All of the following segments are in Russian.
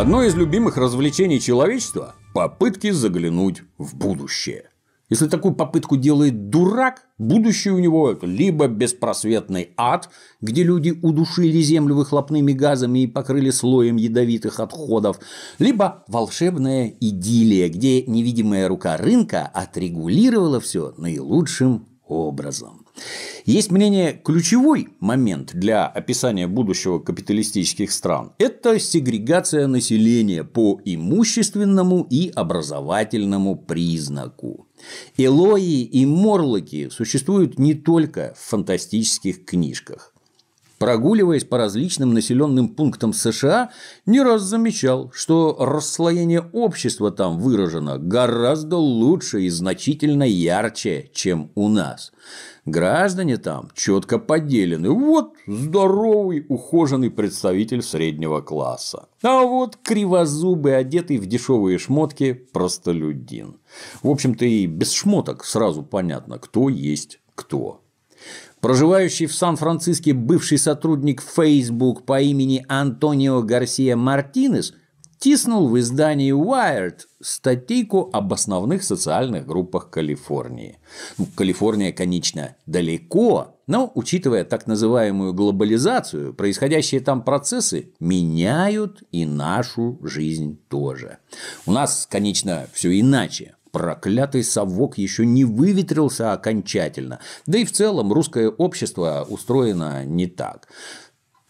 Одно из любимых развлечений человечества – попытки заглянуть в будущее. Если такую попытку делает дурак, будущее у него – это либо беспросветный ад, где люди удушили землю выхлопными газами и покрыли слоем ядовитых отходов, либо волшебная идиллия, где невидимая рука рынка отрегулировала все наилучшим образом. Есть мнение, ключевой момент для описания будущего капиталистических стран – это сегрегация населения по имущественному и образовательному признаку. Элои и морлоки существуют не только в фантастических книжках. Прогуливаясь по различным населенным пунктам США, не раз замечал, что расслоение общества там выражено гораздо лучше и значительно ярче, чем у нас. Граждане там четко поделены. Вот здоровый, ухоженный представитель среднего класса. А вот кривозубый, одетый в дешевые шмотки, простолюдин. В общем-то и без шмоток сразу понятно, кто есть кто. Проживающий в Сан-Франциске бывший сотрудник Facebook по имени Антонио Гарсия Мартинес тиснул в издании Wired статейку об основных социальных группах Калифорнии. Ну, Калифорния, конечно, далеко, но, учитывая так называемую глобализацию, происходящие там процессы меняют и нашу жизнь тоже. У нас, конечно, все иначе. Проклятый совок еще не выветрился окончательно. Да и в целом русское общество устроено не так.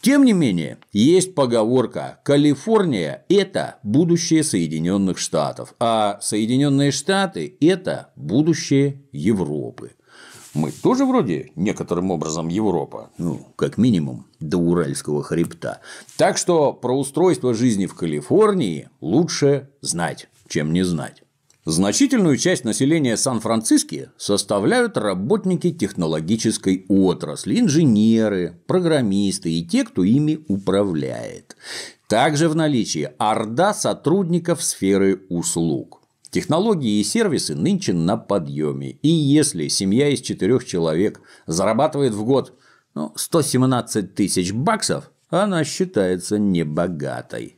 Тем не менее, есть поговорка «Калифорния – это будущее Соединенных Штатов, а Соединенные Штаты – это будущее Европы». Мы тоже вроде некоторым образом Европа. Ну, как минимум, до Уральского хребта. Так что про устройство жизни в Калифорнии лучше знать, чем не знать. Значительную часть населения Сан-Франциски составляют работники технологической отрасли, инженеры, программисты и те, кто ими управляет. Также в наличии орда сотрудников сферы услуг. Технологии и сервисы нынче на подъеме. И если семья из четырех человек зарабатывает в год ну, 117 тысяч баксов, она считается небогатой.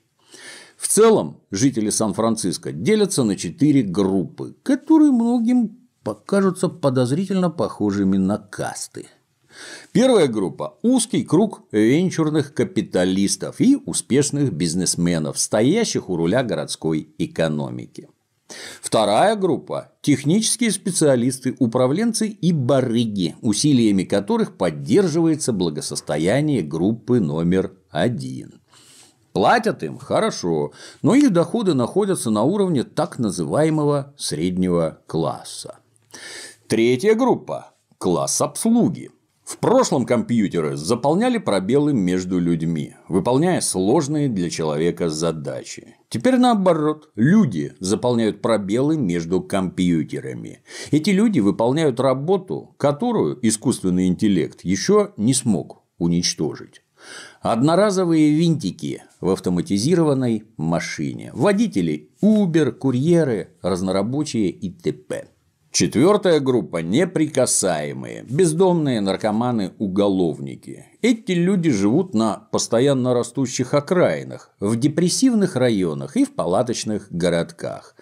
В целом, жители Сан-Франциско делятся на четыре группы, которые многим покажутся подозрительно похожими на касты. Первая группа – узкий круг венчурных капиталистов и успешных бизнесменов, стоящих у руля городской экономики. Вторая группа – технические специалисты, управленцы и барыги, усилиями которых поддерживается благосостояние группы номер один. Платят им хорошо, но их доходы находятся на уровне так называемого среднего класса. Третья группа – класс обслуги. В прошлом компьютеры заполняли пробелы между людьми, выполняя сложные для человека задачи. Теперь наоборот, люди заполняют пробелы между компьютерами. Эти люди выполняют работу, которую искусственный интеллект еще не смог уничтожить. Одноразовые винтики в автоматизированной машине. Водители, Uber, курьеры, разнорабочие и т.п. Четвертая группа – неприкасаемые, бездомные наркоманы-уголовники. Эти люди живут на постоянно растущих окраинах, в депрессивных районах и в палаточных городках.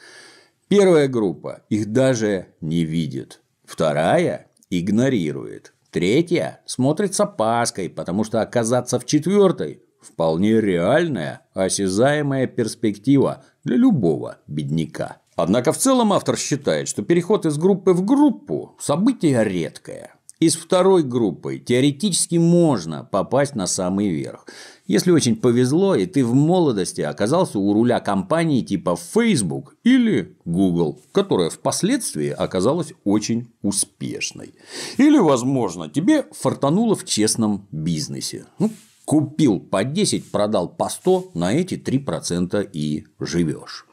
Первая группа их даже не видит, вторая – игнорирует, третья – смотрит с опаской, потому что оказаться в четвертой Вполне реальная, осязаемая перспектива для любого бедняка. Однако в целом автор считает, что переход из группы в группу – событие редкое. Из второй группы теоретически можно попасть на самый верх. Если очень повезло, и ты в молодости оказался у руля компании типа Facebook или Google, которая впоследствии оказалась очень успешной. Или, возможно, тебе фартануло в честном бизнесе. Ну, Купил по 10, продал по 100, на эти 3% и живешь.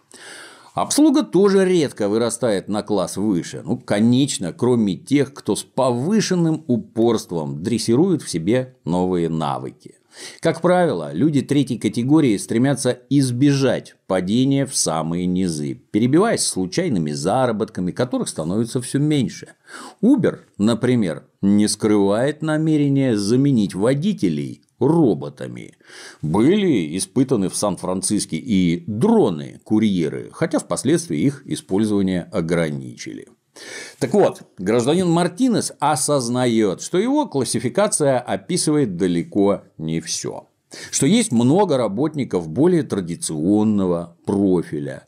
Обслуга тоже редко вырастает на класс выше. Ну, конечно, кроме тех, кто с повышенным упорством дрессирует в себе новые навыки. Как правило, люди третьей категории стремятся избежать падения в самые низы, перебиваясь случайными заработками, которых становится все меньше. Uber, например, не скрывает намерения заменить водителей роботами. Были испытаны в Сан-Франциске и дроны-курьеры, хотя впоследствии их использование ограничили. Так вот, гражданин Мартинес осознает, что его классификация описывает далеко не все. Что есть много работников более традиционного профиля.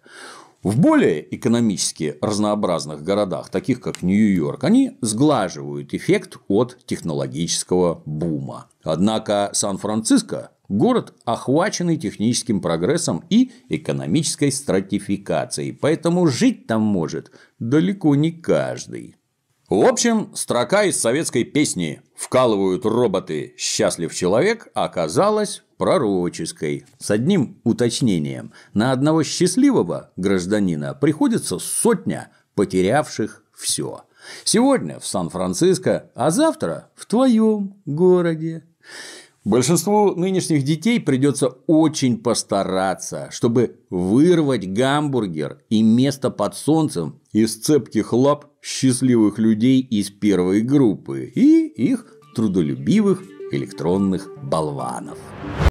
В более экономически разнообразных городах, таких как Нью-Йорк, они сглаживают эффект от технологического бума. Однако Сан-Франциско – город, охваченный техническим прогрессом и экономической стратификацией, поэтому жить там может далеко не каждый. В общем, строка из советской песни «Вкалывают роботы, счастлив человек» оказалась пророческой. С одним уточнением. На одного счастливого гражданина приходится сотня потерявших все. Сегодня в Сан-Франциско, а завтра в твоем городе. Большинству нынешних детей придется очень постараться, чтобы вырвать гамбургер и место под солнцем из цепких лап счастливых людей из первой группы и их трудолюбивых электронных болванов.